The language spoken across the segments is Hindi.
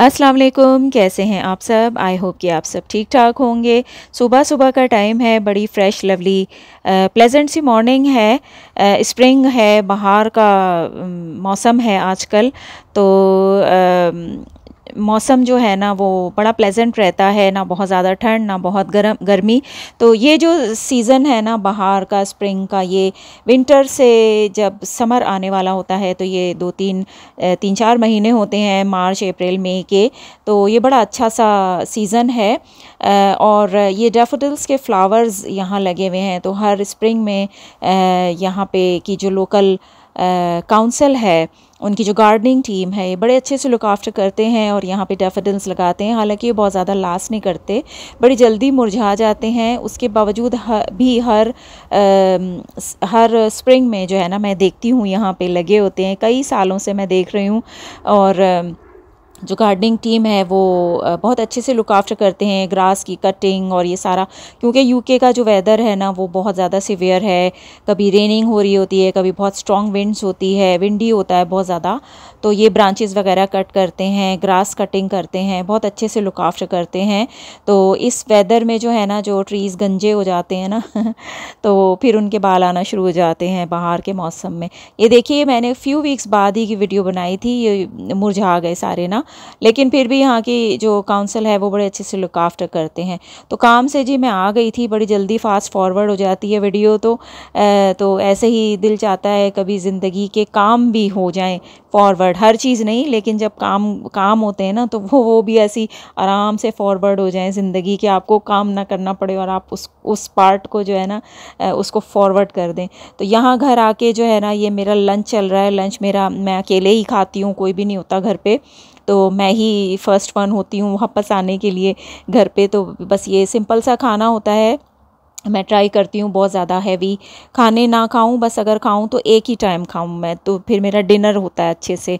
अस्सलाम वालेकुम कैसे हैं आप सब आई होप कि आप सब ठीक ठाक होंगे सुबह सुबह का टाइम है बड़ी फ़्रेश लवली प्लेजेंट सी मॉर्निंग है स्प्रिंग है बाहर का मौसम है आजकल तो आ, मौसम जो है ना वो बड़ा प्लेजेंट रहता है ना बहुत ज़्यादा ठंड ना बहुत गर्म गर्मी तो ये जो सीज़न है ना बाहर का स्प्रिंग का ये विंटर से जब समर आने वाला होता है तो ये दो तीन तीन चार महीने होते हैं मार्च अप्रैल मई के तो ये बड़ा अच्छा सा सीज़न है और ये डेफोडल्स के फ्लावर्स यहाँ लगे हुए हैं तो हर स्प्रिंग में यहाँ पे की जो लोकल काउंसिल है उनकी जो गार्डनिंग टीम है ये बड़े अच्छे से लुक आफ्टर करते हैं और यहाँ पे डेफिडेंस लगाते हैं हालांकि ये बहुत ज़्यादा लास्ट नहीं करते बड़ी जल्दी मुरझा जाते हैं उसके बावजूद भी हर आ, हर स्प्रिंग में जो है ना मैं देखती हूँ यहाँ पे लगे होते हैं कई सालों से मैं देख रही हूँ और जो गार्डनिंग टीम है वो बहुत अच्छे से लुक आफ्टर करते हैं ग्रास की कटिंग और ये सारा क्योंकि यूके का जो वेदर है ना वो बहुत ज़्यादा सिवियर है कभी रेनिंग हो रही होती है कभी बहुत स्ट्रॉन्ग विंड्स होती है विंडी होता है बहुत ज़्यादा तो ये ब्रांचेस वगैरह कट करते हैं ग्रास कटिंग करते हैं बहुत अच्छे से लुक आफ्टर करते हैं तो इस वेदर में जो है ना जो ट्रीज़ गंजे हो जाते हैं ना तो फिर उनके बाल आना शुरू हो जाते हैं बाहर के मौसम में ये देखिए मैंने फ्यू वीक्स बाद ही की वीडियो बनाई थी ये मुरझा गए सारे ना लेकिन फिर भी यहाँ की जो काउंसिल है वो बड़े अच्छे से लुक आफ्टर करते हैं तो काम से जी मैं आ गई थी बड़ी जल्दी फास्ट फॉरवर्ड हो जाती है वीडियो तो आ, तो ऐसे ही दिल चाहता है कभी ज़िंदगी के काम भी हो जाएँ फॉरवर्ड हर चीज़ नहीं लेकिन जब काम काम होते हैं ना तो वो वो भी ऐसी आराम से फॉरवर्ड हो जाए ज़िंदगी के आपको काम ना करना पड़े और आप उस उस पार्ट को जो है ना उसको फॉरवर्ड कर दें तो यहाँ घर आके जो है ना ये मेरा लंच चल रहा है लंच मेरा मैं अकेले ही खाती हूँ कोई भी नहीं होता घर पे तो मैं ही फ़र्स्ट वन होती हूँ वापस आने के लिए घर पे तो बस ये सिंपल सा खाना होता है मैं ट्राई करती हूँ बहुत ज़्यादा हैवी खाने ना खाऊं बस अगर खाऊं तो एक ही टाइम खाऊं मैं तो फिर मेरा डिनर होता है अच्छे से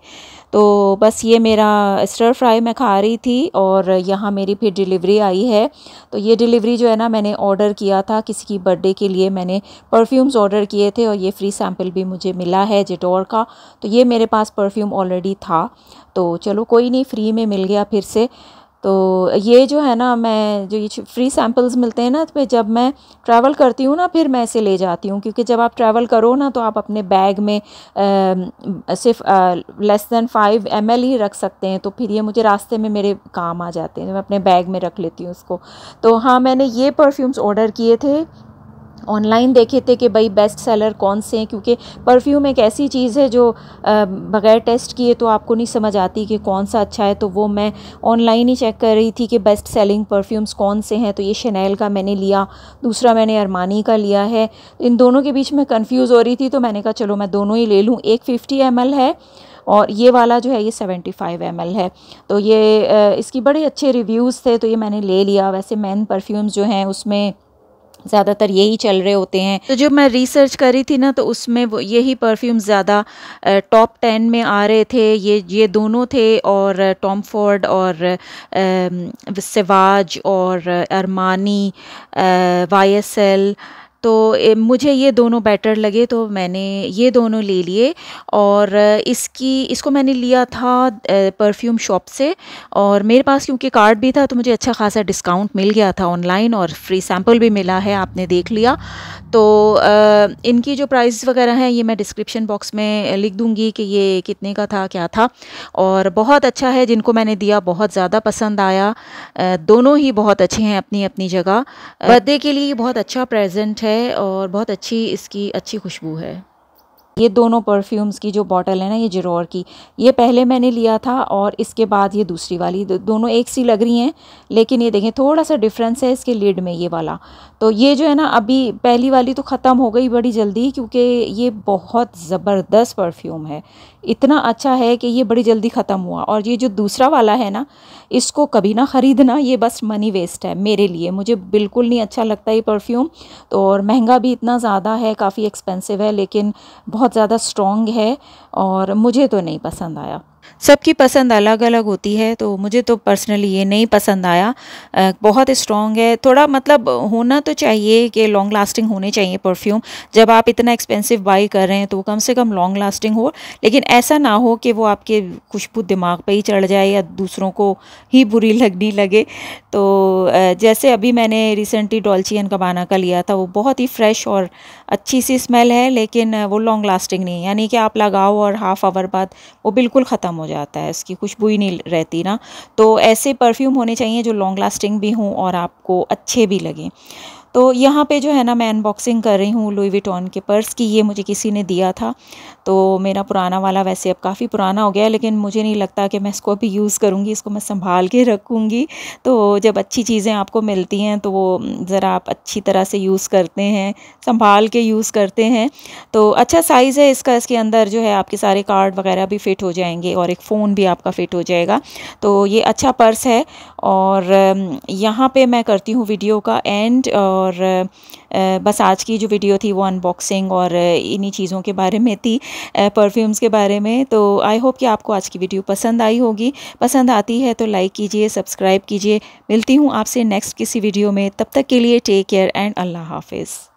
तो बस ये मेरा स्टर फ्राई मैं खा रही थी और यहाँ मेरी फिर डिलीवरी आई है तो ये डिलीवरी जो है ना मैंने ऑर्डर किया था किसी की बर्थडे के लिए मैंने परफ्यूम्स ऑर्डर किए थे और ये फ्री सैम्पल भी मुझे मिला है जेटोर का तो ये मेरे पास परफ्यूम ऑलरेडी था तो चलो कोई नहीं फ्री में मिल गया फिर से तो ये जो है ना मैं जो ये फ्री सैम्पल्स मिलते हैं ना तो जब मैं ट्रैवल करती हूँ ना फिर मैं इसे ले जाती हूँ क्योंकि जब आप ट्रैवल करो ना तो आप अपने बैग में आ, सिर्फ आ, लेस दैन फाइव एम ही रख सकते हैं तो फिर ये मुझे रास्ते में मेरे काम आ जाते हैं मैं अपने बैग में रख लेती हूँ उसको तो हाँ मैंने ये परफ्यूम्स ऑर्डर किए थे ऑनलाइन देखे थे कि भाई बेस्ट सेलर कौन से हैं क्योंकि परफ्यूम एक ऐसी चीज़ है जो बग़ैर टेस्ट किए तो आपको नहीं समझ आती कि कौन सा अच्छा है तो वो मैं ऑनलाइन ही चेक कर रही थी कि बेस्ट सेलिंग परफ्यूम्स कौन से हैं तो ये शनैल का मैंने लिया दूसरा मैंने अरमानी का लिया है इन दोनों के बीच में कन्फ्यूज़ हो रही थी तो मैंने कहा चलो मैं दोनों ही ले लूँ एक फ़िफ्टी एम है और ये वाला जो है ये 75 फाइव है तो ये इसकी बड़े अच्छे रिव्यूज़ थे तो ये मैंने ले लिया वैसे मैन परफ्यूम्स जो हैं उसमें ज़्यादातर यही चल रहे होते हैं तो जब मैं रिसर्च करी थी ना तो उसमें वो यही परफ्यूम ज़्यादा टॉप टेन में आ रहे थे ये ये दोनों थे और टॉम फोर्ड और सेवाज और अरमानी वाई एस एल तो मुझे ये दोनों बेटर लगे तो मैंने ये दोनों ले लिए और इसकी इसको मैंने लिया था परफ्यूम शॉप से और मेरे पास क्योंकि कार्ड भी था तो मुझे अच्छा खासा डिस्काउंट मिल गया था ऑनलाइन और फ्री सैम्पल भी मिला है आपने देख लिया तो आ, इनकी जो प्राइस वगैरह हैं ये मैं डिस्क्रिप्शन बॉक्स में लिख दूँगी कि ये कितने का था क्या था और बहुत अच्छा है जिनको मैंने दिया बहुत ज़्यादा पसंद आया दोनों ही बहुत अच्छे हैं अपनी अपनी जगह बर्थडे के लिए बहुत अच्छा प्रेजेंट है और बहुत अच्छी इसकी अच्छी खुशबू है ये दोनों परफ्यूम्स की जो बॉटल है ना ये जरोर की ये पहले मैंने लिया था और इसके बाद ये दूसरी वाली दोनों एक सी लग रही हैं लेकिन ये देखें थोड़ा सा डिफरेंस है इसके लीड में ये वाला तो ये जो है ना अभी पहली वाली तो ख़त्म हो गई बड़ी जल्दी क्योंकि ये बहुत ज़बरदस्त परफ्यूम है इतना अच्छा है कि ये बड़ी जल्दी ख़त्म हुआ और ये जो दूसरा वाला है ना इसको कभी ना ख़रीदना ये बस मनी वेस्ट है मेरे लिए मुझे बिल्कुल नहीं अच्छा लगता ये परफ्यूम तो और महंगा भी इतना ज़्यादा है काफ़ी एक्सपेंसिव है लेकिन बहुत ज़्यादा स्ट्रॉन्ग है और मुझे तो नहीं पसंद आया सबकी पसंद अलग अलग होती है तो मुझे तो पर्सनली ये नहीं पसंद आया बहुत स्ट्रॉन्ग है थोड़ा मतलब होना तो चाहिए कि लॉन्ग लास्टिंग होने चाहिए परफ्यूम जब आप इतना एक्सपेंसिव बाई कर रहे हैं तो कम से कम लॉन्ग लास्टिंग हो लेकिन ऐसा ना हो कि वो आपके खुशबू दिमाग पर ही चढ़ जाए या दूसरों को ही बुरी लगने लगे तो जैसे अभी मैंने रिसेंटली डॉल्ची एन कबाना का लिया था वो बहुत ही फ्रेश और अच्छी सी स्मेल है लेकिन वो लॉन्ग लास्टिंग नहीं यानी कि आप लगाओ और हाफ आवर बाद वो बिल्कुल ख़त्म ख़त्म हो जाता है इसकी खुशबू ही नहीं रहती ना तो ऐसे परफ्यूम होने चाहिए जो लॉन्ग लास्टिंग भी हों और आपको अच्छे भी लगें तो यहाँ पे जो है ना मैं अनबॉक्सिंग कर रही हूँ लुई विटॉन के पर्स की ये मुझे किसी ने दिया था तो मेरा पुराना वाला वैसे अब काफ़ी पुराना हो गया लेकिन मुझे नहीं लगता कि मैं इसको अभी यूज़ करूँगी इसको मैं संभाल के रखूँगी तो जब अच्छी चीज़ें आपको मिलती हैं तो वो ज़रा आप अच्छी तरह से यूज़ करते हैं संभाल के यूज़ करते हैं तो अच्छा साइज़ है इसका इसके अंदर जो है आपके सारे कार्ड वगैरह भी फ़िट हो जाएंगे और एक फ़ोन भी आपका फ़िट हो जाएगा तो ये अच्छा पर्स है और यहाँ पर मैं करती हूँ वीडियो का एंड और बस आज की जो वीडियो थी वो अनबॉक्सिंग और इन्हीं चीज़ों के बारे में थी परफ्यूम्स के बारे में तो आई होप कि आपको आज की वीडियो पसंद आई होगी पसंद आती है तो लाइक कीजिए सब्सक्राइब कीजिए मिलती हूँ आपसे नेक्स्ट किसी वीडियो में तब तक के लिए टेक केयर एंड अल्लाह हाफिज़